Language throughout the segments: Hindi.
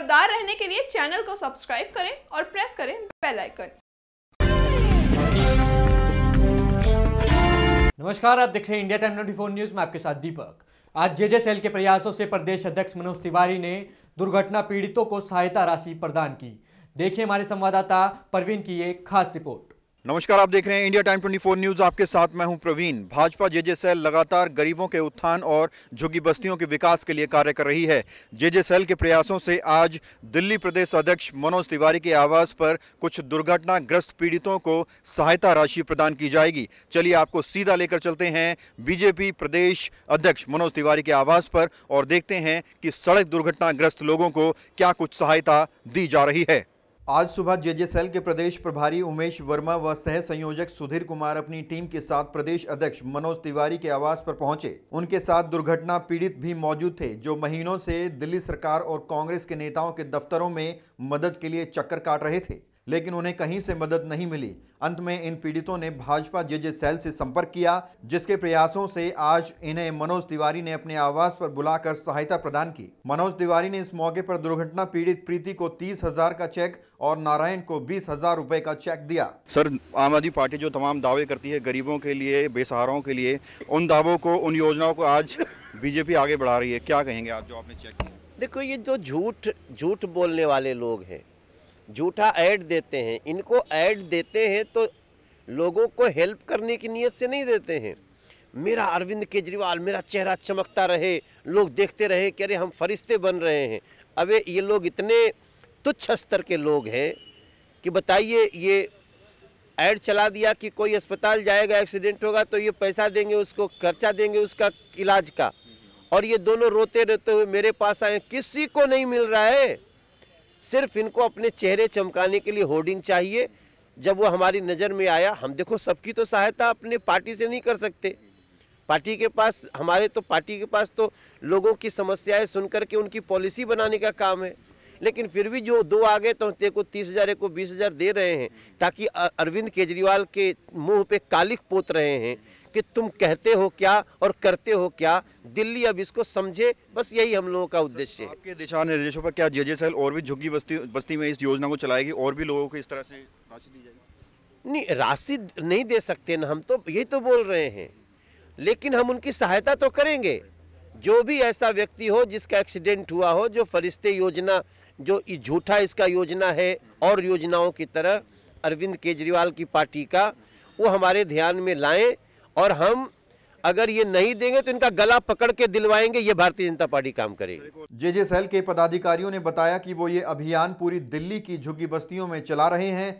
खबरदार रहने के लिए चैनल को सब्सक्राइब करें और प्रेस करें बेल आइकन नमस्कार आप देख रहे हैं इंडिया टाइम फोर न्यूज में आपके साथ दीपक आज जे सेल के प्रयासों से प्रदेश अध्यक्ष मनोज तिवारी ने दुर्घटना पीड़ितों को सहायता राशि प्रदान की देखिए हमारे संवाददाता परवीन की एक खास रिपोर्ट नमस्कार आप देख रहे हैं इंडिया टाइम 24 न्यूज़ आपके साथ मैं हूं प्रवीण भाजपा जे सेल लगातार गरीबों के उत्थान और झुग्गी बस्तियों के विकास के लिए कार्य कर रही है जे जे सेल के प्रयासों से आज दिल्ली प्रदेश अध्यक्ष मनोज तिवारी के आवास पर कुछ दुर्घटनाग्रस्त पीड़ितों को सहायता राशि प्रदान की जाएगी चलिए आपको सीधा लेकर चलते हैं बीजेपी प्रदेश अध्यक्ष मनोज तिवारी के आवास पर और देखते हैं कि सड़क दुर्घटनाग्रस्त लोगों को क्या कुछ सहायता दी जा रही है आज सुबह जेजेसएल सेल के प्रदेश प्रभारी उमेश वर्मा व सह संयोजक सुधीर कुमार अपनी टीम के साथ प्रदेश अध्यक्ष मनोज तिवारी के आवास पर पहुंचे उनके साथ दुर्घटना पीड़ित भी मौजूद थे जो महीनों से दिल्ली सरकार और कांग्रेस के नेताओं के दफ्तरों में मदद के लिए चक्कर काट रहे थे लेकिन उन्हें कहीं से मदद नहीं मिली अंत में इन पीड़ितों ने भाजपा जे जे सेल से संपर्क किया जिसके प्रयासों से आज इन्हें मनोज तिवारी ने अपने आवास पर बुलाकर सहायता प्रदान की मनोज तिवारी ने इस मौके पर दुर्घटना पीड़ित प्रीति को तीस हजार का चेक और नारायण को बीस हजार रूपए का चेक दिया सर आम आदमी पार्टी जो तमाम दावे करती है गरीबों के लिए बेसहारों के लिए उन दावों को उन योजनाओं को आज बीजेपी आगे बढ़ा रही है क्या कहेंगे आप जो आपने चेक किया देखो ये जो झूठ झूठ बोलने वाले लोग हैं झूठा ऐड देते हैं इनको ऐड देते हैं तो लोगों को हेल्प करने की नीयत से नहीं देते हैं मेरा अरविंद केजरीवाल मेरा चेहरा चमकता रहे लोग देखते रहे कि अरे हम फरिश्ते बन रहे हैं अबे ये लोग इतने तुच्छ स्तर के लोग हैं कि बताइए ये ऐड चला दिया कि कोई अस्पताल जाएगा एक्सीडेंट होगा तो ये पैसा देंगे उसको खर्चा देंगे उसका इलाज का और ये दोनों रोते रहते हुए मेरे पास आए किसी को नहीं मिल रहा है सिर्फ इनको अपने चेहरे चमकाने के लिए होर्डिंग चाहिए जब वो हमारी नज़र में आया हम देखो सबकी तो सहायता अपने पार्टी से नहीं कर सकते पार्टी के पास हमारे तो पार्टी के पास तो लोगों की समस्याएं सुन के उनकी पॉलिसी बनाने का काम है लेकिन फिर भी जो दो आ गए तो तेरे को तीस हज़ार एक को बीस हज़ार दे रहे हैं ताकि अरविंद केजरीवाल के मुंह पे कालिक पोत रहे हैं कि तुम कहते हो क्या और करते हो क्या दिल्ली अब इसको समझे बस यही हम लोगों का उद्देश्य है आपके दिशा निर्देशों पर क्या जे जे और भी झुग्गी बस्ती बस्ती में इस योजना को चलाएगी और भी लोगों को इस तरह से राशि दी जाएगी नहीं राशि नहीं दे सकते ना हम तो यही तो बोल रहे हैं लेकिन हम उनकी सहायता तो करेंगे जो भी ऐसा व्यक्ति हो जिसका एक्सीडेंट हुआ हो जो फरिश्ते योजना जो झूठा इसका योजना है और योजनाओं की तरह अरविंद केजरीवाल की पार्टी का वो हमारे ध्यान में लाएं और हम अगर ये नहीं देंगे तो इनका गला पकड़ के दिलवाएंगे ये भारतीय जनता पार्टी काम करेगी जे जे के पदाधिकारियों ने बताया कि वो ये अभियान पूरी दिल्ली की झुग्गी बस्तियों में चला रहे हैं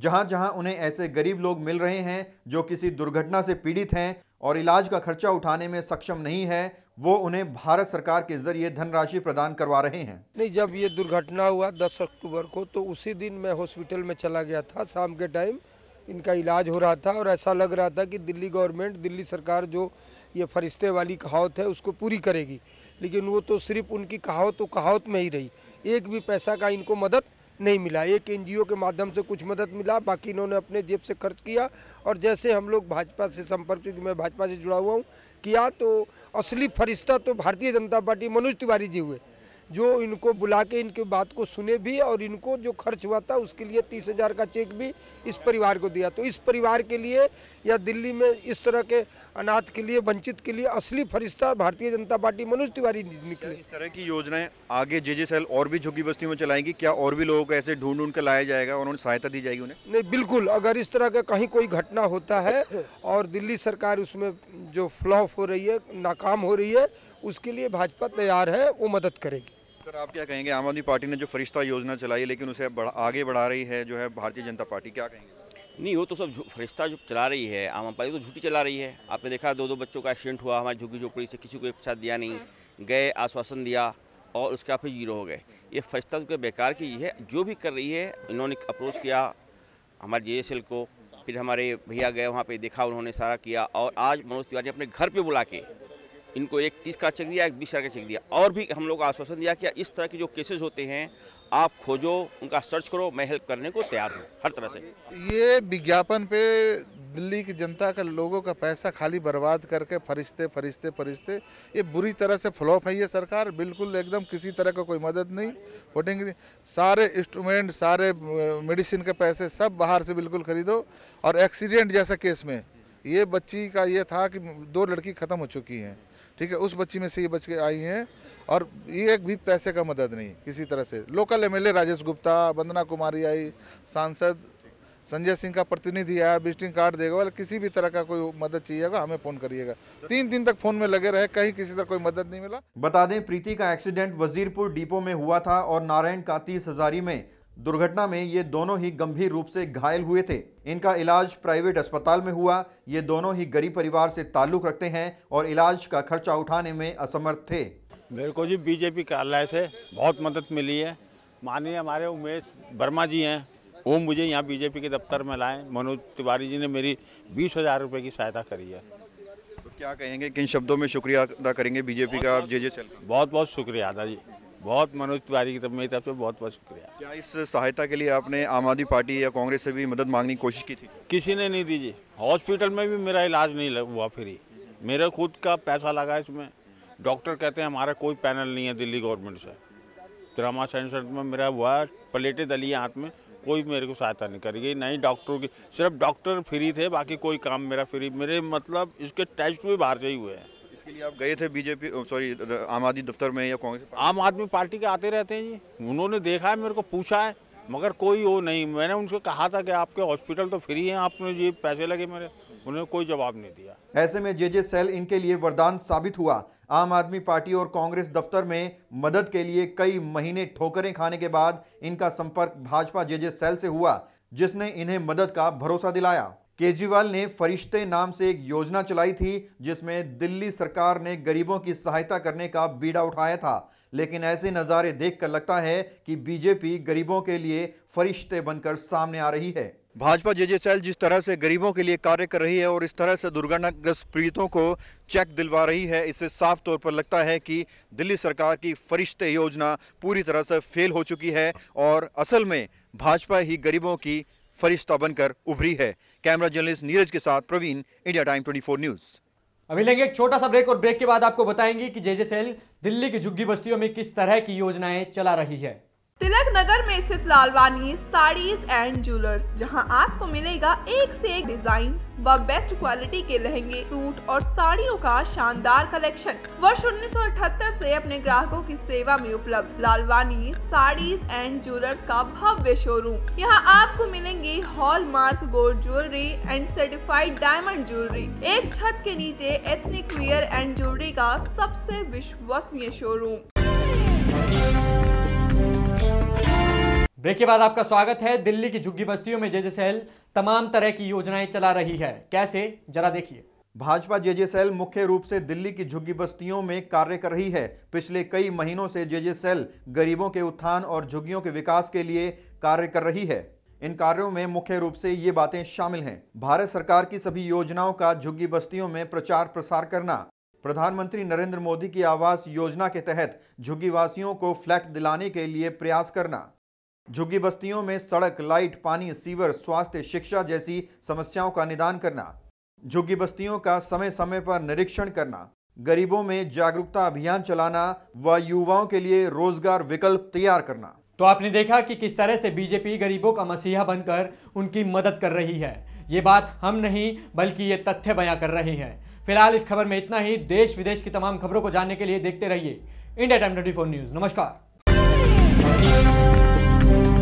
जहां जहां उन्हें ऐसे गरीब लोग मिल रहे हैं जो किसी दुर्घटना से पीड़ित हैं और इलाज का खर्चा उठाने में सक्षम नहीं है वो उन्हें भारत सरकार के जरिए धनराशि प्रदान करवा रहे हैं नहीं जब ये दुर्घटना हुआ दस अक्टूबर को तो उसी दिन मैं हॉस्पिटल में चला गया था शाम के टाइम इनका इलाज हो रहा था और ऐसा लग रहा था कि दिल्ली गवर्नमेंट दिल्ली सरकार जो ये फरिश्ते वाली कहावत है उसको पूरी करेगी लेकिन वो तो सिर्फ उनकी कहावत तो कहावत में ही रही एक भी पैसा का इनको मदद नहीं मिला एक एनजीओ के माध्यम से कुछ मदद मिला बाकी इन्होंने अपने जेब से खर्च किया और जैसे हम लोग भाजपा से संपर्क क्योंकि मैं भाजपा से जुड़ा हुआ हूँ किया तो असली फरिश्ता तो भारतीय जनता पार्टी मनोज तिवारी जी हुए जो इनको बुला के इनकी बात को सुने भी और इनको जो खर्च हुआ था उसके लिए तीस हज़ार का चेक भी इस परिवार को दिया तो इस परिवार के लिए या दिल्ली में इस तरह के अनाथ के लिए वंचित के लिए असली फरिश्ता भारतीय जनता पार्टी मनोज तिवारी निकले इस तरह की योजनाएं आगे जे जे सेल और भी झुग्गी बस्तियों में चलाएंगी क्या और भी लोगों को ऐसे ढूंढ ढूंढ कर लाया जाएगा और उन्हें सहायता दी जाएगी उन्हें नहीं बिल्कुल अगर इस तरह का कहीं कोई घटना होता है और दिल्ली सरकार उसमें जो फ्लॉप हो रही है नाकाम हो रही है उसके लिए भाजपा तैयार है वो मदद करेगी सर आप क्या कहेंगे आम आदमी पार्टी ने जो फरिश्ता योजना चलाई लेकिन उसे बढ़ा, आगे बढ़ा रही है जो है भारतीय जनता पार्टी क्या कहेंगे नहीं वो तो सब फरिश्ता जो चला रही है आम आदमी पार्टी तो झूठी चला रही है आपने देखा दो दो बच्चों का एक्सीडेंट हुआ हमारी झुग्गी झोपड़ी से किसी को एक साथ दिया नहीं गए आश्वासन दिया और उसके फिर जीरो हो गए ये फरिश्ता तो बेकार की है जो भी कर रही है इन्होंने अप्रोच किया हमारे जे एस एल को फिर हमारे भैया गए वहाँ पर देखा उन्होंने सारा किया और आज मनोज तिवारी अपने घर पर बुला के इनको एक तीस का चेक दिया एक बीस का चेक दिया और भी हम लोग आश्वासन दिया कि इस तरह के जो केसेज होते हैं आप खोजो उनका सर्च करो मैं हेल्प करने को तैयार हूँ हर तरह से ये विज्ञापन पे दिल्ली की जनता का लोगों का पैसा खाली बर्बाद करके फरिश्ते फरिश्ते फरिश्ते ये बुरी तरह से फ्लॉप है ये सरकार बिल्कुल एकदम किसी तरह का को कोई मदद नहीं वोटिंग सारे इंस्ट्रूमेंट सारे मेडिसिन के पैसे सब बाहर से बिल्कुल खरीदो और एक्सीडेंट जैसा केस में ये बच्ची का ये था कि दो लड़की ख़त्म हो चुकी हैं ठीक है उस बच्ची में से ये बच के आई हैं और ये एक भी पैसे का मदद नहीं किसी तरह से लोकल एमएलए राजेश गुप्ता वंदना कुमारी आई सांसद संजय सिंह का प्रतिनिधि आया विजिटिंग कार्ड देगा वाले किसी भी तरह का कोई मदद चाहिएगा हमें फ़ोन करिएगा तीन दिन तक फ़ोन में लगे रहे कहीं किसी तरह कोई मदद नहीं मिला बता दें प्रीति का एक्सीडेंट वजीरपुर डिपो में हुआ था और नारायण का तीस हजारी में दुर्घटना में ये दोनों ही गंभीर रूप से घायल हुए थे इनका इलाज प्राइवेट अस्पताल में हुआ ये दोनों ही गरीब परिवार से ताल्लुक रखते हैं और इलाज का खर्चा उठाने में असमर्थ थे मेरे को जी बीजेपी कार्यालय से बहुत मदद मिली है माननीय हमारे उमेश वर्मा जी हैं वो मुझे यहाँ बीजेपी के दफ्तर में लाए मनोज तिवारी जी ने मेरी बीस हज़ार रुपये की सहायता करी है तो क्या कहेंगे किन शब्दों में शुक्रिया अदा करेंगे बीजेपी का जे जे सेल बहुत बहुत शुक्रिया अदा जी बहुत मनोज तिवारी की तरफ मेरी तरफ से बहुत बहुत शुक्रिया क्या इस सहायता के लिए आपने आम आदमी पार्टी या कांग्रेस से भी मदद मांगने की कोशिश की थी किसी ने नहीं दीजिए हॉस्पिटल में भी मेरा इलाज नहीं हुआ फ्री मेरा खुद का पैसा लगा इसमें डॉक्टर कहते हैं हमारा कोई पैनल नहीं है दिल्ली गवर्नमेंट से ट्रामा सेंटर में मेरा हुआ प्लेटें दली हाथ में कोई मेरे को सहायता नहीं करेगी गई नहीं डॉक्टरों की सिर्फ डॉक्टर फ्री थे बाकी कोई काम मेरा फ्री मेरे मतलब इसके टेस्ट भी बाहर से ही हुए हैं इसके लिए आप गए थे बीजेपी सॉरी आम आदमी दफ्तर में या कांग्रेस आम आदमी पार्टी के आते रहते हैं जी उन्होंने देखा है मेरे को पूछा है मगर कोई वो नहीं मैंने उनसे कहा था कि आपके हॉस्पिटल तो फ्री हैं आपने ये पैसे लगे मेरे उन्होंने कोई जवाब नहीं दिया ऐसे में जे जे सेल इनके लिए वरदान साबित हुआ आम आदमी पार्टी और कांग्रेस दफ्तर में मदद के लिए कई महीने ठोकरें खाने के बाद इनका संपर्क भाजपा जे जे सेल से हुआ जिसने इन्हें मदद का भरोसा दिलाया केजरीवाल ने फरिश्ते नाम से एक योजना चलाई थी जिसमें दिल्ली सरकार ने गरीबों की सहायता करने का बीड़ा उठाया था लेकिन ऐसे नज़ारे देखकर लगता है कि बीजेपी गरीबों के लिए फरिश्ते बनकर सामने आ रही है भाजपा जे जे सैल जिस तरह से गरीबों के लिए कार्य कर रही है और इस तरह से दुर्घटनाग्रस्त पीड़ितों को चेक दिलवा रही है इससे साफ तौर पर लगता है कि दिल्ली सरकार की फरिश्ते योजना पूरी तरह से फेल हो चुकी है और असल में भाजपा ही गरीबों की फरिश्ता बनकर उभरी है कैमरा जर्नलिस्ट नीरज के साथ Praveen India time four news अभी लेंगे एक छोटा सा ब्रेक और ब्रेक के बाद आपको बताएंगे कि जेजे सेल दिल्ली की झुग्गी बस्तियों में किस तरह की योजनाएं चला रही है तिलक नगर में स्थित लालवानी साड़ीज एंड ज्वेलर्स जहां आपको मिलेगा एक से एक डिजाइन व बेस्ट क्वालिटी के लहंगे सूट और साड़ियों का शानदार कलेक्शन वर्ष उन्नीस से अपने ग्राहकों की सेवा में उपलब्ध लालवानी साड़ीज एंड ज्वेलर्स का भव्य शोरूम यहां आपको मिलेंगे hallmark gold jewellery and certified diamond jewellery एक छत के नीचे एथनिक वेयर एंड ज्वेलरी का सबसे विश्वसनीय शोरूम ब्रेक के बाद आपका स्वागत है दिल्ली की झुग्गी बस्तियों में जेजे तमाम तरह की योजनाएं चला रही है कैसे जरा देखिए भाजपा जेजे मुख्य रूप से दिल्ली की झुग्गी बस्तियों में कार्य कर रही है पिछले कई महीनों से जेजे गरीबों के उत्थान और झुग्गियों के विकास के लिए कार्य कर रही है इन कार्यों में मुख्य रूप से ये बातें शामिल हैं भारत सरकार की सभी योजनाओं का झुग्गी बस्तियों में प्रचार प्रसार करना प्रधानमंत्री नरेंद्र मोदी की आवास योजना के तहत झुग्गी वासियों को फ्लैट दिलाने के लिए प्रयास करना झुग्गी बस्तियों में सड़क लाइट पानी सीवर स्वास्थ्य शिक्षा जैसी समस्याओं का निदान करना झुग्गी बस्तियों का समय समय पर निरीक्षण करना गरीबों में जागरूकता अभियान चलाना व युवाओं के लिए रोजगार विकल्प तैयार करना तो आपने देखा कि किस तरह से बीजेपी गरीबों का मसीहा बनकर उनकी मदद कर रही है ये बात हम नहीं बल्कि ये तथ्य बयां कर रहे हैं फिलहाल इस खबर में इतना ही देश विदेश की तमाम खबरों को जानने के लिए देखते रहिए इंडिया टाइम ट्वेंटी न्यूज़ नमस्कार